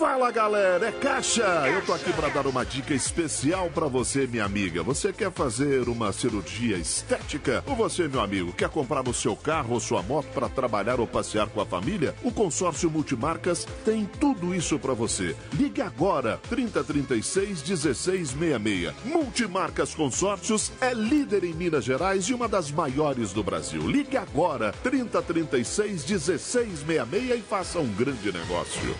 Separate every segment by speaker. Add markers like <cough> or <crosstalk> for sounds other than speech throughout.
Speaker 1: Fala galera, é Caixa! Eu tô aqui para dar uma dica especial para você, minha amiga. Você quer fazer uma cirurgia estética? Ou você, meu amigo, quer comprar o seu carro ou sua moto para trabalhar ou passear com a família? O consórcio Multimarcas tem tudo isso para você. Ligue agora 3036 1666. Multimarcas Consórcios é líder em Minas Gerais e uma das maiores do Brasil. Ligue agora 3036 1666 e faça um grande negócio.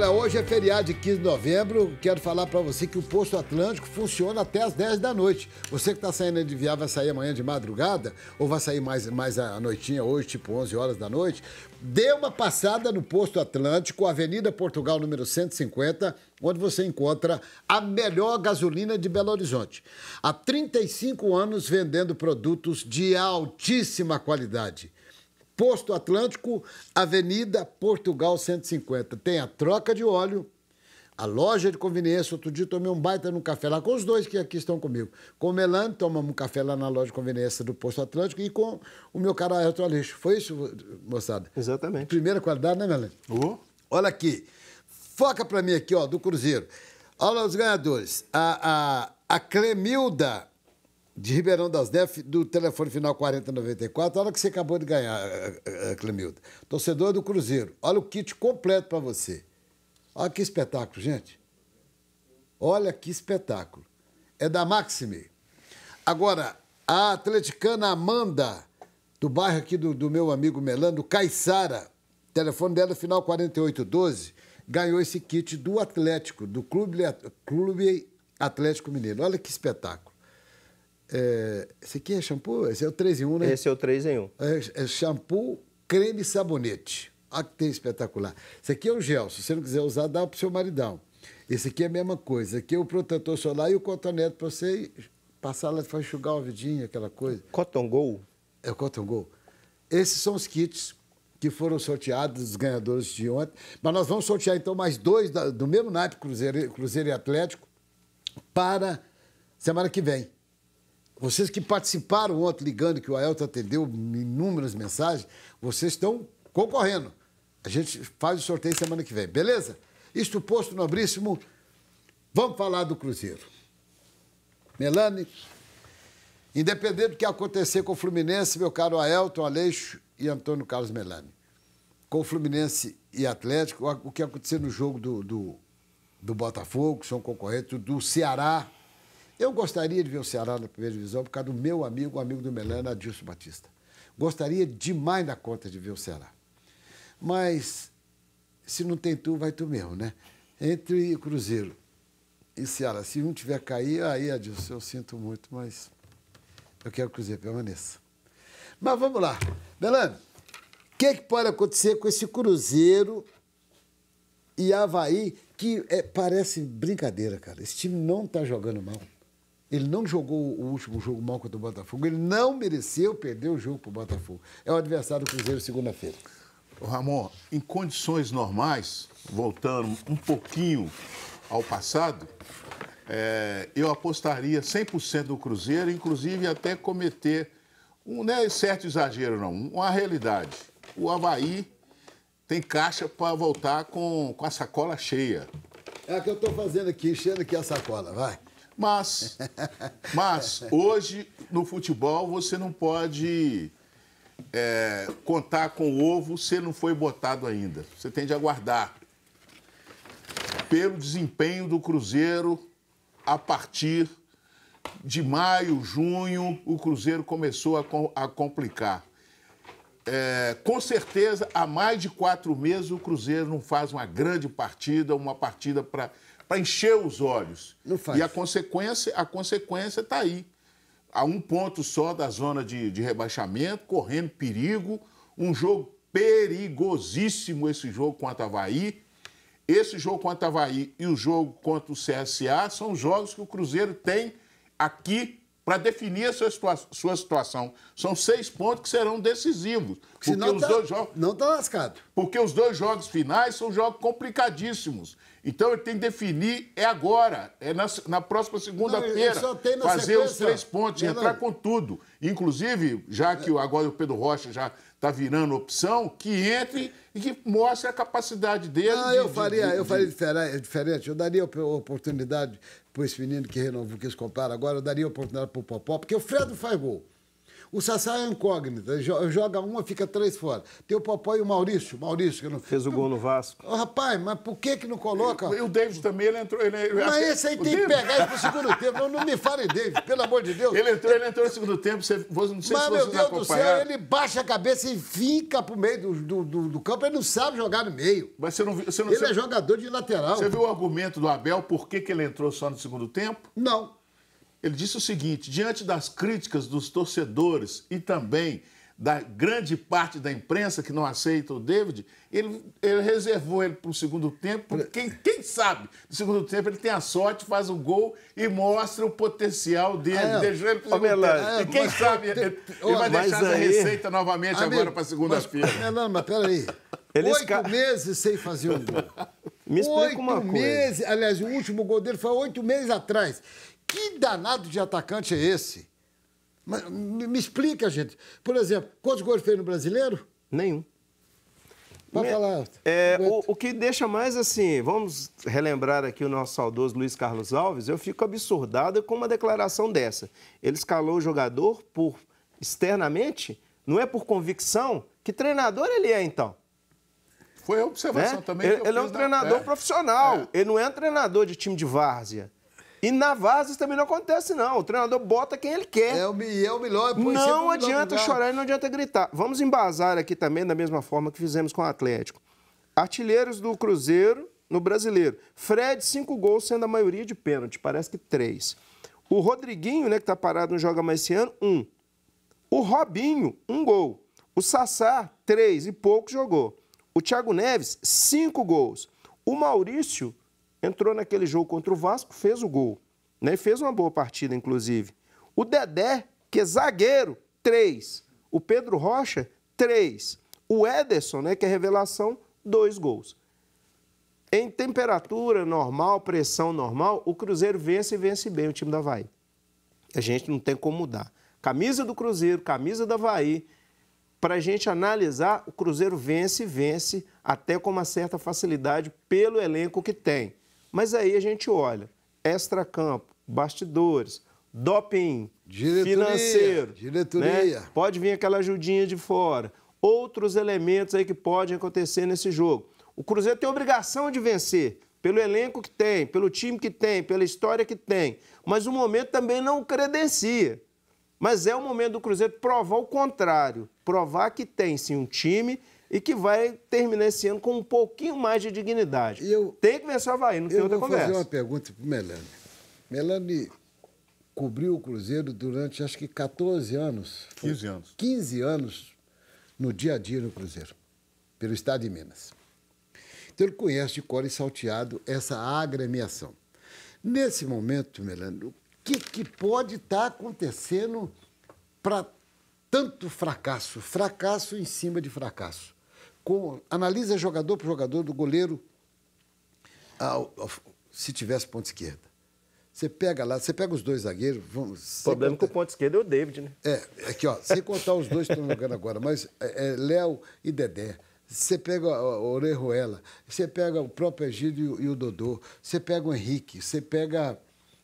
Speaker 2: Olha, hoje é feriado de 15 de novembro. Quero falar para você que o Posto Atlântico funciona até as 10 da noite. Você que está saindo de viagem vai sair amanhã de madrugada ou vai sair mais, mais à noitinha hoje, tipo 11 horas da noite. Dê uma passada no Posto Atlântico, Avenida Portugal, número 150, onde você encontra a melhor gasolina de Belo Horizonte. Há 35 anos vendendo produtos de altíssima qualidade. Posto Atlântico, Avenida Portugal 150. Tem a troca de óleo, a loja de conveniência. Outro dia tomei um baita num café lá com os dois que aqui estão comigo. Com o Melano, tomamos um café lá na loja de conveniência do Posto Atlântico e com o meu cara Eletrolixo. Foi isso, moçada? Exatamente. Primeira qualidade, né, Melano? Uhum. Olha aqui. Foca para mim aqui, ó, do Cruzeiro. Olha os ganhadores. A, a, a Clemilda de Ribeirão das neves do telefone final 4094, olha que você acabou de ganhar, eh, eh, eh, Clemilda. Torcedor do Cruzeiro, olha o kit completo para você. Olha que espetáculo, gente. Olha que espetáculo. É da Maxime. Agora, a atleticana Amanda, do bairro aqui do, do meu amigo Melando, Caissara telefone dela final 4812, ganhou esse kit do Atlético, do Clube, Clube Atlético Mineiro. Olha que espetáculo. É, esse aqui é shampoo? Esse é o 3 em 1, né? Esse é o 3 em 1. É, é shampoo, creme e sabonete. Olha que tem espetacular. Esse aqui é o gel. Se você não quiser usar, dá para o seu maridão. Esse aqui é a mesma coisa. Aqui é o protetor solar e o cotonete para você passar lá e enxugar o vidinho, aquela coisa. Cotton gol É o Cotton Go. Esses são os kits que foram sorteados, os ganhadores de ontem. Mas nós vamos sortear, então, mais dois do mesmo naipe, Cruzeiro, Cruzeiro e Atlético, para semana que vem. Vocês que participaram ontem ligando, que o Aelto atendeu inúmeras mensagens, vocês estão concorrendo. A gente faz o sorteio semana que vem, beleza? Isto posto, nobríssimo, vamos falar do Cruzeiro. Melane, independente do que acontecer com o Fluminense, meu caro Aelton, Aleixo e Antônio Carlos Melani, com o Fluminense e Atlético, o que aconteceu no jogo do, do, do Botafogo, que são concorrentes, do Ceará, eu gostaria de ver o Ceará na primeira divisão por causa do meu amigo, o amigo do Melano, Adilson Batista. Gostaria demais da conta de ver o Ceará. Mas se não tem tu, vai tu mesmo, né? Entre o Cruzeiro e Ceará, se um tiver cair, aí, Adilson, eu sinto muito, mas eu quero que o Cruzeiro permaneça. Mas vamos lá. Melano. o que, é que, pode acontecer com esse Cruzeiro e Havaí, que é, parece brincadeira, cara. Esse time não está jogando mal. Ele não jogou o último jogo mal contra o Botafogo. Ele não mereceu perder o jogo para o Botafogo. É o adversário do Cruzeiro segunda-feira. Ramon, em condições normais, voltando um pouquinho
Speaker 1: ao passado, é, eu apostaria 100% do Cruzeiro, inclusive até cometer, um, não é certo exagero não, uma realidade. O Havaí tem caixa para voltar com, com a sacola cheia.
Speaker 2: É o que eu estou fazendo aqui, enchendo aqui a
Speaker 1: sacola, vai. Mas, mas hoje no futebol você não pode é, contar com o ovo se não foi botado ainda. Você tem de aguardar pelo desempenho do Cruzeiro a partir de maio, junho, o Cruzeiro começou a, a complicar. É, com certeza, há mais de quatro meses, o Cruzeiro não faz uma grande partida, uma partida para para encher os olhos. Não faz. E a consequência a consequência está aí. A um ponto só da zona de, de rebaixamento, correndo perigo. Um jogo perigosíssimo esse jogo contra o Havaí. Esse jogo contra o Havaí e o jogo contra o CSA são jogos que o Cruzeiro tem aqui para definir a sua, situa sua, situação. São seis pontos que serão decisivos. Porque, os tá, dois jogos. Não está lascado. Porque os dois jogos finais são jogos complicadíssimos. Então ele tem que definir é agora, é na, na próxima segunda-feira, fazer os três pontos, né, entrar com tudo. Inclusive, já que é. agora o Pedro Rocha já está virando opção, que entre e que mostre a capacidade dele. Não, ah, de, eu faria, de, de, eu faria
Speaker 2: é diferente. Eu daria oportunidade para esse menino que renovou, quis comprar agora, eu daria oportunidade para o Popó, porque o Fredo faz gol. O Sassá é incógnita, joga uma, fica três fora. Tem o Popó e o Maurício. Maurício que não... Fez o gol no Vasco. Oh, rapaz, mas por que que não coloca? E o David também, ele entrou... Ele... Mas esse aí o tem David? que pegar ele pro segundo <laughs> tempo. Não, não me fale, David, pelo amor de Deus. Ele entrou, ele entrou no segundo tempo, você,
Speaker 1: não sei mas, se meu Deus acompanhar. do céu, ele
Speaker 2: baixa a cabeça e fica pro meio do, do, do, do campo, ele não sabe jogar no meio. Mas você não, você não Ele você... é jogador de lateral. Você viu o argumento do
Speaker 1: Abel, por que que ele entrou só no segundo tempo? Não. Ele disse o seguinte: diante das críticas dos torcedores e também da grande parte da imprensa que não aceita o David, ele, ele reservou ele para o segundo tempo, porque quem, quem, sabe, no segundo tempo ele tem a sorte, faz o gol e mostra o potencial dele, é. deixou ele para o segundo tempo. É, e quem mas, sabe
Speaker 2: ele, <laughs> ele vai deixar essa aí, receita novamente amigo, agora para segunda-feira. Não, não, mas peraí. Oito esca... meses sem fazer um gol. <laughs> Me explica oito uma coisa. meses, aliás, o último gol dele foi oito meses atrás. Que danado de atacante é esse? Mas, me, me explica, gente. Por exemplo, quantos gols fez no brasileiro? Nenhum.
Speaker 3: Pode me, falar. É, o, o, que deixa mais assim, vamos relembrar aqui o nosso saudoso Luiz Carlos Alves, eu fico absurdado com uma declaração dessa. Ele escalou o jogador por externamente, não é por convicção? Que treinador ele é, então? Foi a observação né? também. Ele, ele é um treinador na... É. profissional. É. Ele não é um treinador de time de várzea. E na isso também não acontece, não. O treinador bota quem ele quer. É o, é o melhor. É é não adianta chorar e não adianta gritar. Vamos embasar aqui também, da mesma forma que fizemos com o Atlético. Artilheiros do Cruzeiro no Brasileiro. Fred, cinco gols, sendo a maioria de pênalti. Parece que três. O Rodriguinho, né, que tá parado, não joga mais esse ano, um. O Robinho, um gol. O Sassá, três e pouco jogou. O Thiago Neves, cinco gols. O Maurício entrou naquele jogo contra o Vasco, fez o gol. Né? Fez uma boa partida, inclusive. O Dedé, que é zagueiro, três. O Pedro Rocha, três. O Ederson, né, que é revelação, dois gols. Em temperatura normal, pressão normal, o Cruzeiro vence e vence bem o time da Havaí. A gente não tem como mudar. Camisa do Cruzeiro, camisa da Havaí, para a gente analisar, o Cruzeiro vence e vence até com uma certa facilidade pelo elenco que tem. Mas aí a gente olha extracampo, bastidores, doping diretoria, financeiro. Diretoria. Né? Pode vir aquela ajudinha de fora. Outros elementos aí que podem acontecer nesse jogo. O Cruzeiro tem obrigação de vencer, pelo elenco que tem, pelo time que tem, pela história que tem. Mas o momento também não credencia. Mas é o momento do Cruzeiro provar o contrário provar que tem sim um time e que vai terminar esse ano com um pouquinho mais de dignidade. Eu, tem que vencer o Havaí, não tem outra conversa. Eu vou fazer uma
Speaker 2: pergunta para o Melani. Melani cobriu o Cruzeiro durante, acho que, 14 anos. 15 anos. 15 anos no dia a dia no Cruzeiro, pelo Estado de Minas. Então ele conhece de cor e salteado essa agremiação. Nesse momento, Melano, o que, que pode estar tá acontecendo para tanto fracasso, fracasso em cima de fracasso. Com, analisa jogador por jogador, do goleiro ao, ao, se tivesse ponta esquerda. Você pega lá, você pega os dois zagueiros. Vamos, o problema é
Speaker 3: contar... com o ponto esquerdo é o David, né?
Speaker 2: É, aqui, é ó, sem contar os dois que estão jogando agora, mas é, é Léo e Dedé. Você pega o Orejuela, você pega o próprio Egílio e o Dodô, você pega o Henrique, você pega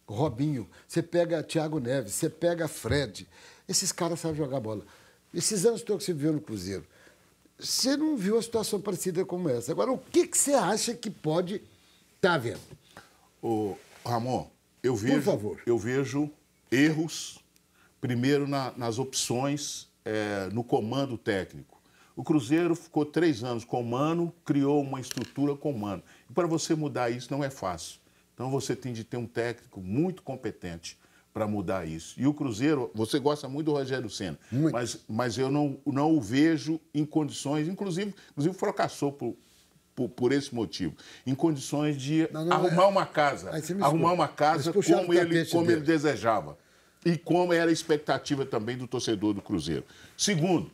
Speaker 2: Robinho, você pega Thiago Neves, você pega Fred. Esses caras sabem jogar bola. Esses anos todos que você viveu no Cruzeiro, você não viu uma situação parecida como essa. Agora, o que, que você acha que pode estar tá vendo? Ô, Ramon,
Speaker 1: eu vejo, eu vejo erros, primeiro na, nas opções, é, no comando técnico. O Cruzeiro ficou três anos com o Mano, criou uma estrutura com o Mano. E para você mudar isso não é fácil. Então você tem de ter um técnico muito competente para mudar isso. E o Cruzeiro, você gosta muito do Rogério Senna, muito. Mas, mas eu não, não o vejo em condições, inclusive, inclusive fracassou por, por, por esse motivo, em condições de não, não, arrumar é... uma casa,
Speaker 2: arrumar uma casa como ele, como ele
Speaker 1: desejava e como era a expectativa também do torcedor do Cruzeiro. Segundo,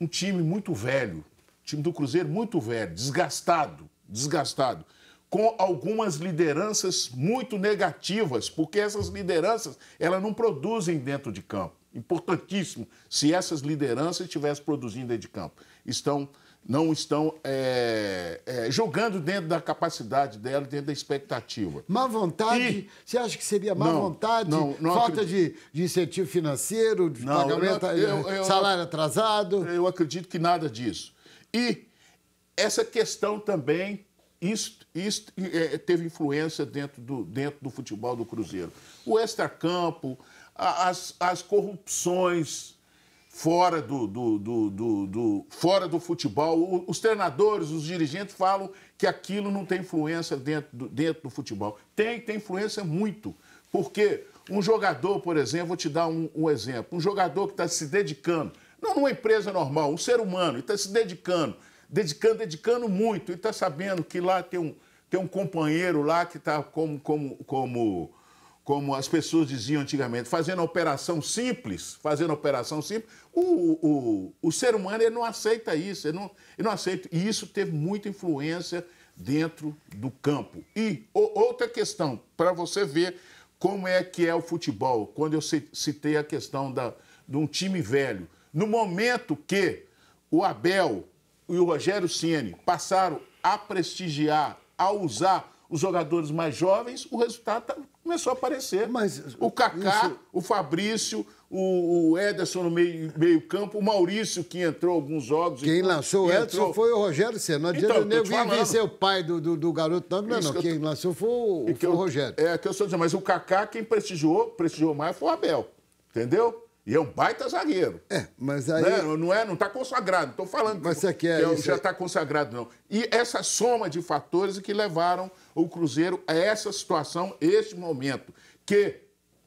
Speaker 1: um time muito velho, time do Cruzeiro muito velho, desgastado, desgastado com algumas lideranças muito negativas, porque essas lideranças elas não produzem dentro de campo. Importantíssimo, se essas lideranças estivessem produzindo dentro de campo, estão não estão é, é, jogando dentro da capacidade dela, dentro da expectativa. Má
Speaker 2: vontade? E... Você acha que seria má não, vontade? Não, não Falta acredito... de, de, incentivo financeiro, de pagamento, é, eu, eu, salário
Speaker 1: atrasado? Eu acredito que nada disso. E essa questão também isso, isso é, teve influência dentro do, dentro do futebol do Cruzeiro. O extracampo, as, as corrupções fora do, do, do, do, fora do futebol. Os treinadores, os dirigentes falam que aquilo não tem influência dentro do, dentro do futebol. Tem, tem influência muito. Porque um jogador, por exemplo, vou te dar um, um exemplo, um jogador que está se dedicando, não numa empresa normal, um ser humano, está se dedicando dedicando, dedicando muito. E está sabendo que lá tem um, tem um companheiro lá que está como, como, como, como as pessoas diziam antigamente, fazendo operação simples, fazendo operação simples. O, o, o ser humano ele não aceita isso, ele não, ele não aceita. E isso teve muita influência dentro do campo. E outra questão, para você ver como é que é o futebol, quando eu citei a questão da, de um time velho. No momento que o Abel e o Rogério Ceni passaram a prestigiar, a usar os jogadores mais jovens, o resultado tá, começou a aparecer. Mas, o Kaká, isso... o Fabrício, o, o Ederson no meio, meio campo, o Maurício que entrou alguns jogos. Quem então, lançou o Ederson entrou... foi o Rogério Ciene. Não adianta então, nem vencer
Speaker 2: o pai do, do, do garoto, não, não, não. Quem tô... lançou foi, o, é foi eu, o
Speaker 1: Rogério. É que eu estou dizendo, mas o Kaká, quem prestigiou, prestigiou mais foi o Abel. Entendeu? E é um baita zagueiro. É,
Speaker 2: mas aí. Né?
Speaker 1: Não é, não está consagrado. Estou falando mas que, que é, já está consagrado, não. E essa soma de fatores que levaram o Cruzeiro a essa situação, este momento. Que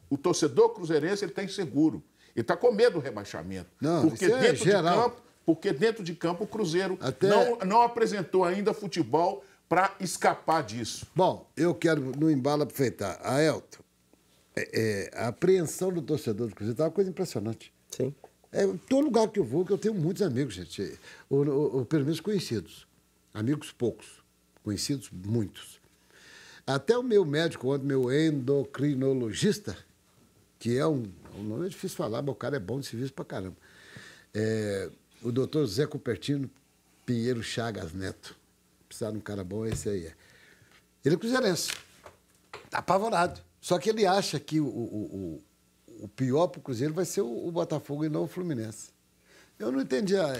Speaker 1: o torcedor cruzeirense ele está inseguro. Ele está com medo do rebaixamento. Não, porque é dentro é geral. de campo, porque dentro de campo o Cruzeiro Até... não,
Speaker 2: não apresentou ainda futebol para escapar disso. Bom, eu quero no embalo aproveitar. Elton. É, é, a apreensão do torcedor do Cruzeiro está uma coisa impressionante. Sim. É, todo lugar que eu vou, que eu tenho muitos amigos, gente, ou, ou, ou pelo menos conhecidos. Amigos poucos, conhecidos muitos. Até o meu médico, o meu endocrinologista, que é um, um nome é difícil falar, mas o cara é bom de serviço pra caramba. É, o doutor Zé Cupertino Pinheiro Chagas Neto. Precisar de um cara bom, esse aí é. Ele é cruzeirense. Tá apavorado. Só que ele acha que o, o, o, pior para o Cruzeiro vai ser o, o, Botafogo e não o Fluminense. Eu não entendi a, a,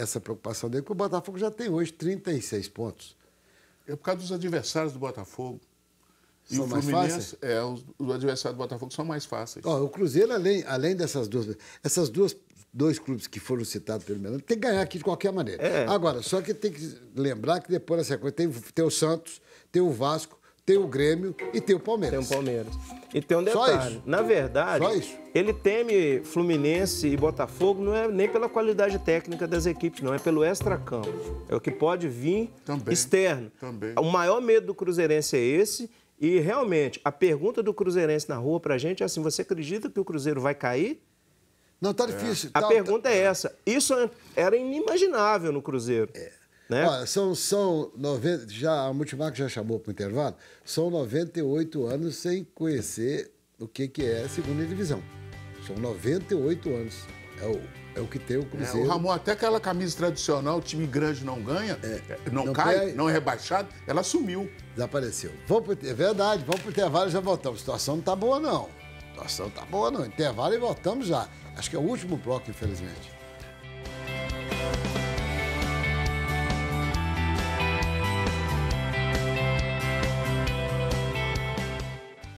Speaker 2: essa preocupação dele, porque o Botafogo já tem hoje 36 pontos. É por causa dos adversários do Botafogo. E são o mais fáceis? É, os, os, adversários do Botafogo são mais fáceis. Ó, o Cruzeiro, além, além dessas duas. Essas duas dois clubes que foram citados pelo Melano, tem que ganhar aqui de qualquer maneira. É. Agora, só que tem que lembrar que depois na sequência tem, tem o Santos, tem o Vasco, tem o Grêmio e tem o Palmeiras. Tem o Palmeiras. E tem um detalhe. Na verdade, ele teme Fluminense
Speaker 3: e Botafogo não é nem pela qualidade técnica das equipes, não. É pelo extracampo. É o que pode vir Também. externo. Também. O maior medo do cruzeirense é esse. E, realmente, a pergunta do cruzeirense na rua pra gente é assim, você acredita que o Cruzeiro vai cair?
Speaker 2: Não, tá difícil. É. A tá, pergunta tá... é essa. Isso era inimaginável no Cruzeiro. É. Né? Olha, são, são 90, já, a Multimarca já chamou para o intervalo, são 98 anos sem conhecer o que, que é segunda divisão. São 98 anos. É o, é o que tem o é, Cruzeiro. É, o Ramon,
Speaker 1: até aquela camisa tradicional, time grande não ganha,
Speaker 2: é, é não, não, cai, pega, não é rebaixado, ela sumiu. Desapareceu. Vamos pro, é verdade, vamos para o intervalo e já voltamos. A situação não está boa, não. A situação não está boa, não. Intervalo e voltamos já. Acho que é o último bloco, infelizmente.